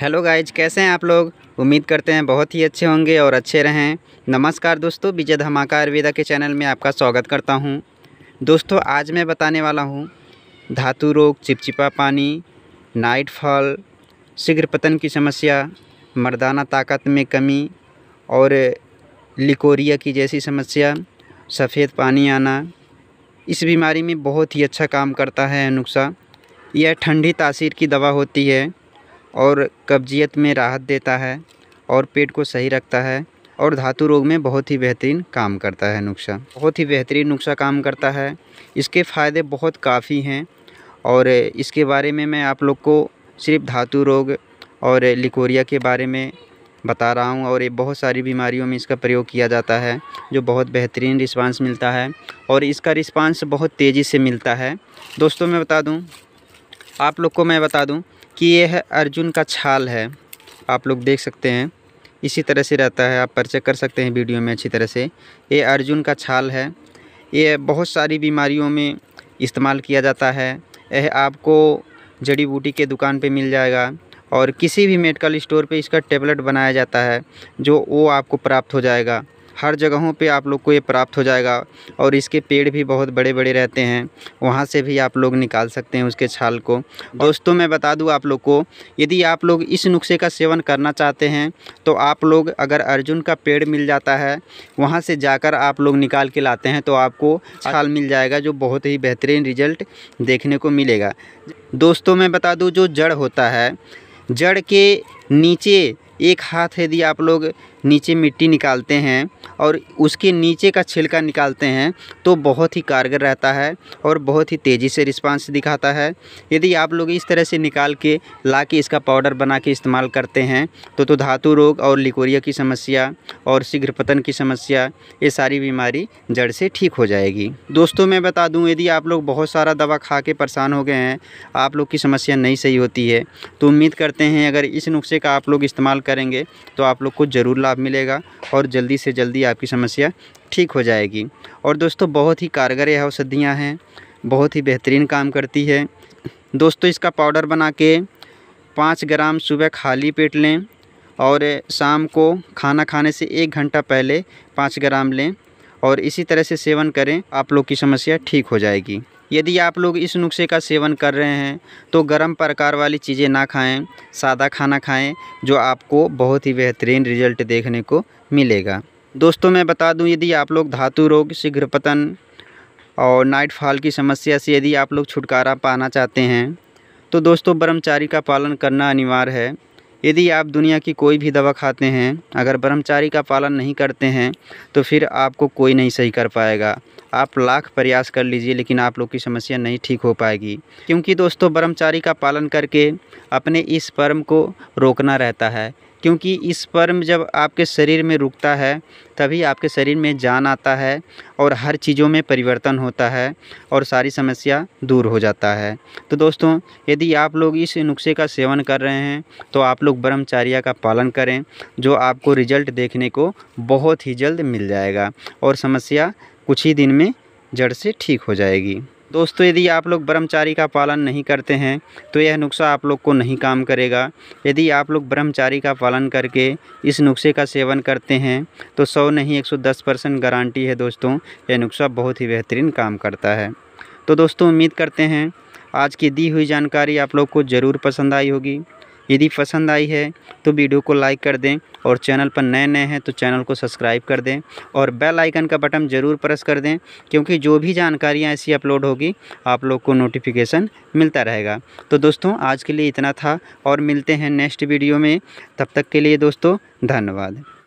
hello guys कैसे हैं आप लोग उम्मीद करते हैं बहुत ही अच्छे होंगे और अच्छे रहें नमस्कार दोस्तों विजय धमाका आयुर्वेदा के चैनल में आपका स्वागत करता हूं दोस्तों आज मैं बताने वाला हूं धातु रोग चिपचिपा पानी नाइट फॉल शीघ्र पतन की समस्या मर्दाना ताकत में कमी और लिकोरिया की जैसी समस्या सफ़ेद पानी आना इस बीमारी में बहुत ही अच्छा काम करता है नुस्खा यह ठंडी तासीर की दवा होती है और कब्जियत में राहत देता है और पेट को सही रखता है और धातु रोग में बहुत ही बेहतरीन काम करता है नुस्खा बहुत ही बेहतरीन नुस्खा काम करता है इसके फ़ायदे बहुत काफ़ी हैं और इसके बारे में मैं आप लोग को सिर्फ धातु रोग और लिकोरिया के बारे में बता रहा हूँ और ये बहुत सारी बीमारियों में इसका प्रयोग किया जाता है जो बहुत बेहतरीन रिस्पांस मिलता है और इसका रिस्पांस बहुत तेज़ी से मिलता है दोस्तों मैं बता दूँ आप लोग को मैं बता दूँ कि यह अर्जुन का छाल है आप लोग देख सकते हैं इसी तरह से रहता है आप परचेक कर सकते हैं वीडियो में अच्छी तरह से ये अर्जुन का छाल है ये बहुत सारी बीमारियों में इस्तेमाल किया जाता है यह आपको जड़ी बूटी के दुकान पे मिल जाएगा और किसी भी मेडिकल स्टोर पे इसका टेबलेट बनाया जाता है जो वो आपको प्राप्त हो जाएगा हर जगहों पे आप लोग को ये प्राप्त हो जाएगा और इसके पेड़ भी बहुत बड़े बड़े रहते हैं वहाँ से भी आप लोग निकाल सकते हैं उसके छाल को दोस्तों मैं बता दूँ आप लोग को यदि आप लोग इस नुस्खे का सेवन करना चाहते हैं तो आप लोग अगर अर्जुन का पेड़ मिल जाता है वहाँ से जाकर आप लोग निकाल के लाते हैं तो आपको छाल मिल जाएगा जो बहुत ही बेहतरीन रिजल्ट देखने को मिलेगा दोस्तों मैं बता दूँ जो जड़ होता है जड़ के नीचे एक हाथ यदि आप लोग नीचे मिट्टी निकालते हैं और उसके नीचे का छिलका निकालते हैं तो बहुत ही कारगर रहता है और बहुत ही तेज़ी से रिस्पांस दिखाता है यदि आप लोग इस तरह से निकाल के ला के इसका पाउडर बना के इस्तेमाल करते हैं तो तो धातु रोग और लिकोरिया की समस्या और शीघ्र पतन की समस्या ये सारी बीमारी जड़ से ठीक हो जाएगी दोस्तों मैं बता दूँ यदि आप लोग बहुत सारा दवा खा के परेशान हो गए हैं आप लोग की समस्या नहीं सही होती है तो उम्मीद करते हैं अगर इस नुस्खे का आप लोग इस्तेमाल करेंगे तो आप लोग को ज़रूर लाभ मिलेगा और जल्दी से जल्दी आपकी समस्या ठीक हो जाएगी और दोस्तों बहुत ही कारगर यह औषधियाँ हैं बहुत ही बेहतरीन काम करती है दोस्तों इसका पाउडर बना के पाँच ग्राम सुबह खाली पेट लें और शाम को खाना खाने से एक घंटा पहले पाँच ग्राम लें और इसी तरह से सेवन करें आप लोग की समस्या ठीक हो जाएगी यदि आप लोग इस नुस्खे का सेवन कर रहे हैं तो गर्म प्रकार वाली चीज़ें ना खाएं, सादा खाना खाएं जो आपको बहुत ही बेहतरीन रिजल्ट देखने को मिलेगा दोस्तों मैं बता दूं यदि आप लोग धातु रोग शीघ्र पतन और नाइट फॉल की समस्या से यदि आप लोग छुटकारा पाना चाहते हैं तो दोस्तों ब्रह्मचारी का पालन करना अनिवार्य है यदि आप दुनिया की कोई भी दवा खाते हैं अगर ब्रह्मचारी का पालन नहीं करते हैं तो फिर आपको कोई नहीं सही कर पाएगा आप लाख प्रयास कर लीजिए लेकिन आप लोग की समस्या नहीं ठीक हो पाएगी क्योंकि दोस्तों ब्रह्मचारी का पालन करके अपने इस पर्म को रोकना रहता है क्योंकि इस स्पर्म जब आपके शरीर में रुकता है तभी आपके शरीर में जान आता है और हर चीज़ों में परिवर्तन होता है और सारी समस्या दूर हो जाता है तो दोस्तों यदि आप लोग इस नुस्खे का सेवन कर रहे हैं तो आप लोग ब्रह्मचार्य का पालन करें जो आपको रिजल्ट देखने को बहुत ही जल्द मिल जाएगा और समस्या कुछ ही दिन में जड़ से ठीक हो जाएगी दोस्तों यदि आप लोग ब्रह्मचारी का पालन नहीं करते हैं तो यह नुस्खा आप लोग को नहीं काम करेगा यदि आप लोग ब्रह्मचारी का पालन करके इस नुस्खे का सेवन करते हैं तो सौ नहीं एक सौ दस परसेंट गारंटी है दोस्तों यह नुस्खा बहुत ही बेहतरीन काम करता है तो दोस्तों उम्मीद करते हैं आज की दी हुई जानकारी आप लोग को ज़रूर पसंद आई होगी यदि पसंद आई है तो वीडियो को लाइक कर दें और चैनल पर नए नए हैं तो चैनल को सब्सक्राइब कर दें और बेल आइकन का बटन ज़रूर प्रेस कर दें क्योंकि जो भी जानकारियाँ ऐसी अपलोड होगी आप लोग को नोटिफिकेशन मिलता रहेगा तो दोस्तों आज के लिए इतना था और मिलते हैं नेक्स्ट वीडियो में तब तक के लिए दोस्तों धन्यवाद